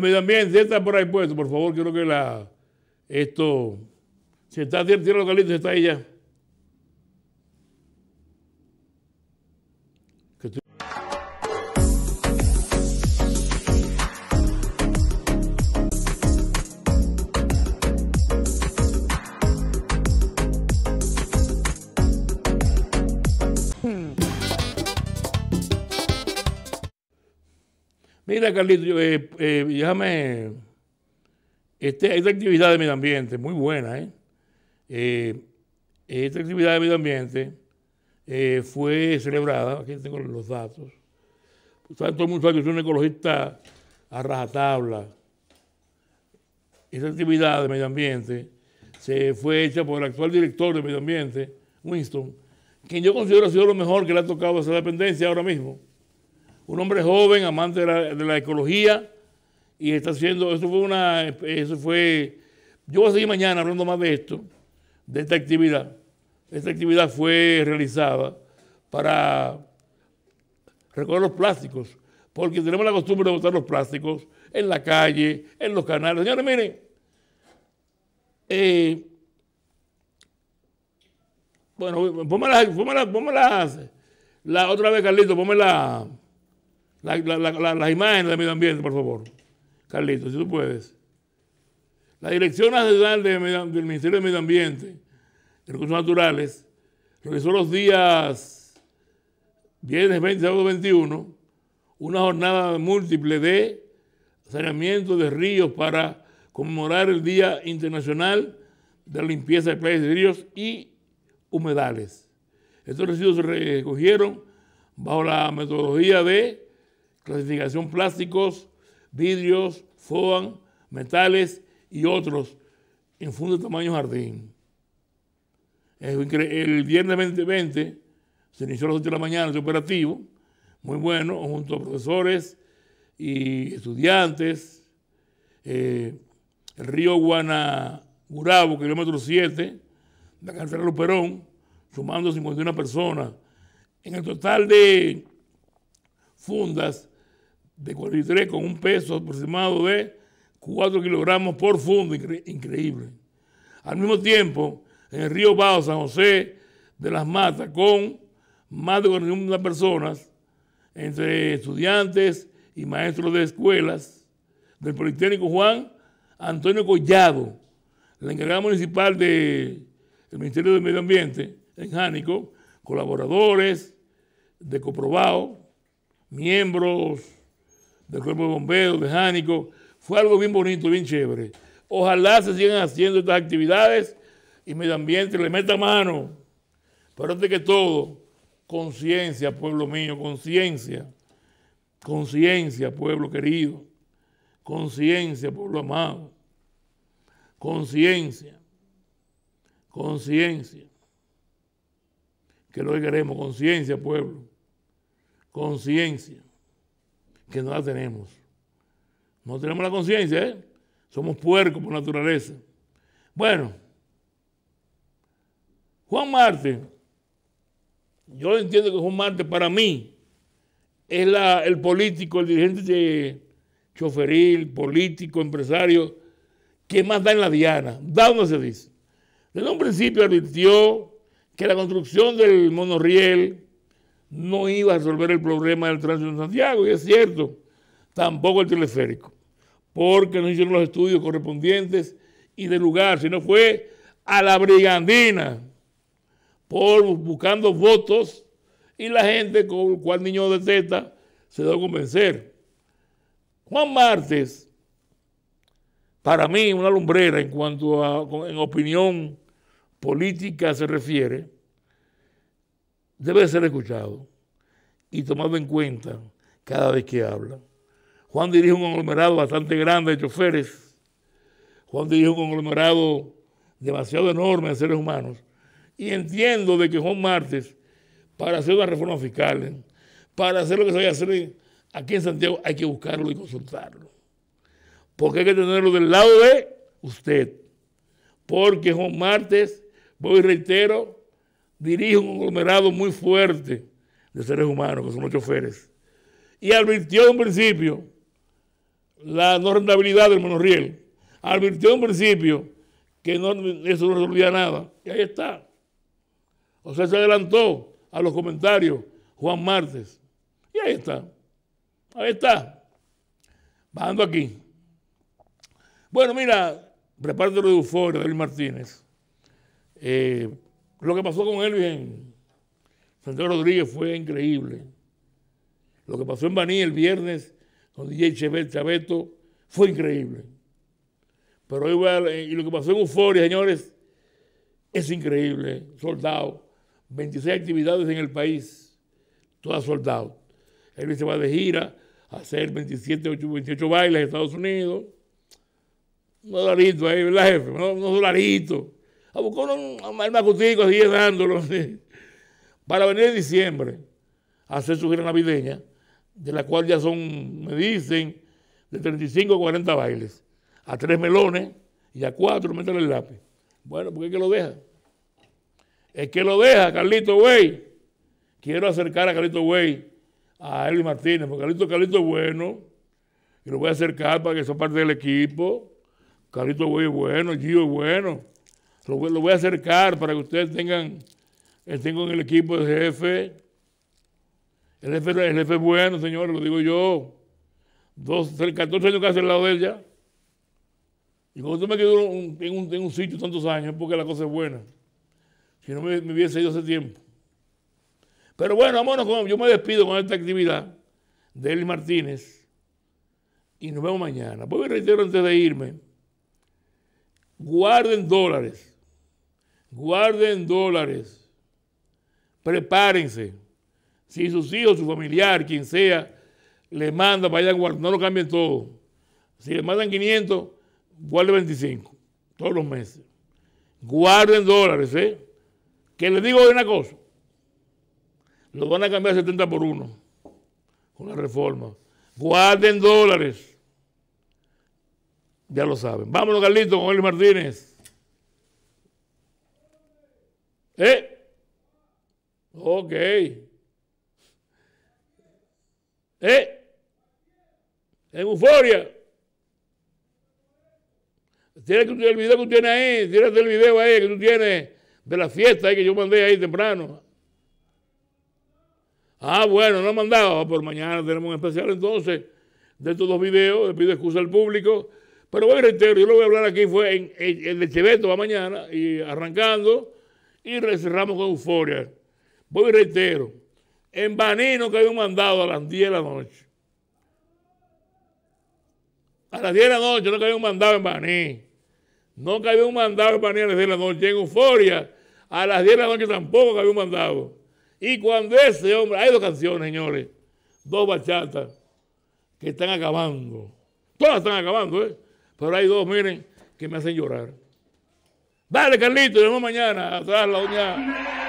también si está por ahí puesto, por favor, quiero que la, esto, si está tierra caliente, está ahí ya. Mira, Carlito, eh, eh, déjame. esta actividad de medio ambiente, muy buena, ¿eh? eh esta actividad de medio ambiente fue celebrada, aquí tengo los datos. todo el mundo sabe que soy un ecologista a rajatabla. Esta actividad de medio ambiente se fue hecha por el actual director de medio ambiente, Winston, quien yo considero ha sido lo mejor que le ha tocado a esa dependencia ahora mismo un hombre joven, amante de la, ecología, y está haciendo, eso fue una, eso fue, yo voy a seguir mañana hablando más de esto, de esta actividad. Esta actividad fue realizada para recoger los plásticos, porque tenemos la costumbre de botar los plásticos en la calle, en los canales. Señores, miren, eh, bueno, ponme las, la otra vez, Carlito, ponme las imágenes del medio ambiente, por favor. Carlitos, si tú puedes. La Dirección Nacional del Ministerio de Medio Ambiente y Recursos Naturales realizó los días viernes 20, y sábado 21 una jornada múltiple de saneamiento de ríos para conmemorar el Día Internacional de la Limpieza de Playas de Ríos y Humedales. Estos residuos se recogieron bajo la metodología de clasificación plásticos, vidrios, foam, metales y otros en fondo tamaño jardín. El viernes 2020 se inició a las 8 de la mañana este operativo, muy bueno, junto a profesores y estudiantes. Eh, el río Guanagurabo, kilómetro 7, la carretera Luperón, sumando 51 personas. En el total de fundas de 43 con un peso aproximado de 4 kilogramos por fondo, increíble. Al mismo tiempo, en el río Bajo San José de las Matas, con más de 41 personas, entre estudiantes y maestros de escuelas del Politécnico Juan Antonio Collado, la encargada municipal del Ministerio del Medio Ambiente en Jánico, colaboradores de Coprobao, miembros del Cuerpo de Bomberos, de Jánico. Fue algo bien bonito, bien chévere. Ojalá se sigan haciendo estas actividades y medio ambiente le meta mano. Pero antes que todo, conciencia, pueblo mío, conciencia. Conciencia, pueblo querido. Conciencia, pueblo amado. Conciencia. Conciencia. Que lo que queremos, conciencia, pueblo. Conciencia que no la tenemos. No tenemos la conciencia, ¿eh? Somos puercos por naturaleza. Bueno, Juan Marte, yo entiendo que Juan Marte para mí es el político, el dirigente de choferil, político, empresario, que más da en la diana, da uno se dice. Desde un principio advirtió que la construcción del monorriel no iba a resolver el problema del tránsito en Santiago, y es cierto, tampoco el teleférico, porque no hicieron los estudios correspondientes y de lugar, sino fue a la brigandina, por, buscando votos, y la gente con el cual niño detesta se a convencer. Juan Martes, para mí, una lumbrera en cuanto a en opinión política se refiere, debe ser escuchado y tomado en cuenta cada vez que habla. Juan dirige un conglomerado bastante grande de choferes. Juan dirige un conglomerado demasiado enorme de seres humanos. Y entiendo de que Juan Martes, para hacer una reforma fiscal, para hacer lo que se vaya a hacer aquí en Santiago, hay que buscarlo y consultarlo. Porque hay que tenerlo del lado de usted. Porque Juan Martes, voy y reitero, dirige un conglomerado muy fuerte de seres humanos, que son los choferes, y advirtió en principio la no rentabilidad del monorriel, advirtió en principio que eso no resolvía nada, y ahí está. O sea, se adelantó a los comentarios Juan Martes, y ahí está, ahí está, bajando aquí. Bueno, mira, prepárate de euforia, David Martínez. Eh, lo que pasó con Elvis en Santiago Rodríguez fue increíble. Lo que pasó en Baní el viernes con DJ Chebel fue increíble. Pero igual, eh, y lo que pasó en Euforia, señores, es increíble. Soldado. 26 actividades en el país, todas soldado. Elvis se va de gira a hacer 27, 28 bailes en Estados Unidos. Un dolarito ahí, ¿verdad, jefe? No, un dolarito a buscar un, un macutico así dándolo, para venir en diciembre a hacer su gira navideña, de la cual ya son, me dicen, de 35 a 40 bailes, a tres melones y a cuatro, métele el lápiz. Bueno, ¿por qué que lo deja? Es que lo deja, Carlito Wey. Quiero acercar a Carlito Güey a Eli Martínez, porque Carlito, Carlito es bueno, y lo voy a acercar para que sea parte del equipo. Carlito Güey es bueno, Gio es bueno. Lo, voy a acercar para que ustedes tengan, eh, tengo en el equipo de jefe. El jefe, el jefe es bueno, señores, lo digo yo. Dos, 14 años casi al lado de ella. Y cuando usted me quedó en, un, sitio tantos años, es porque la cosa es buena. Si no me, hubiese ido hace tiempo. Pero bueno, vámonos yo me despido con esta actividad de Eli Martínez y nos vemos mañana. Pues me reitero antes de irme, guarden dólares guarden dólares, prepárense. Si sus hijos, su familiar, quien sea, le manda, vayan guardar. no lo cambien todo. Si le mandan 500, guarden 25, todos los meses. Guarden dólares, ¿eh? Que les digo una cosa, lo van a cambiar 70 por 1 con la reforma. Guarden dólares. Ya lo saben. Vámonos, Carlito, con Eli Martínez. ¿Eh? Ok. ¿Eh? En euforia. Tienes que el video que tú tienes ahí, tírate el video ahí que tú tienes de la fiesta ahí que yo mandé ahí temprano. Ah, bueno, no mandaba, por mañana tenemos un especial entonces de estos dos videos, le pido excusa al público, pero voy a reitero, yo lo voy a hablar aquí, fue en, el Cheveto va mañana y arrancando y cerramos con euforia. Voy y reitero, en Baní que había un mandado a las 10 de la noche. A las 10 de la noche no cabía un mandado en Baní. No cabía un mandado en Baní a las 10 de la noche. En Euforia, a las 10 de la noche tampoco había un mandado. Y cuando ese hombre, hay dos canciones, señores, dos bachatas que están acabando. Todas están acabando, ¿eh? Pero hay dos, miren, que me hacen llorar. Dale, Carlito, nos vemos mañana. Atrás la uña.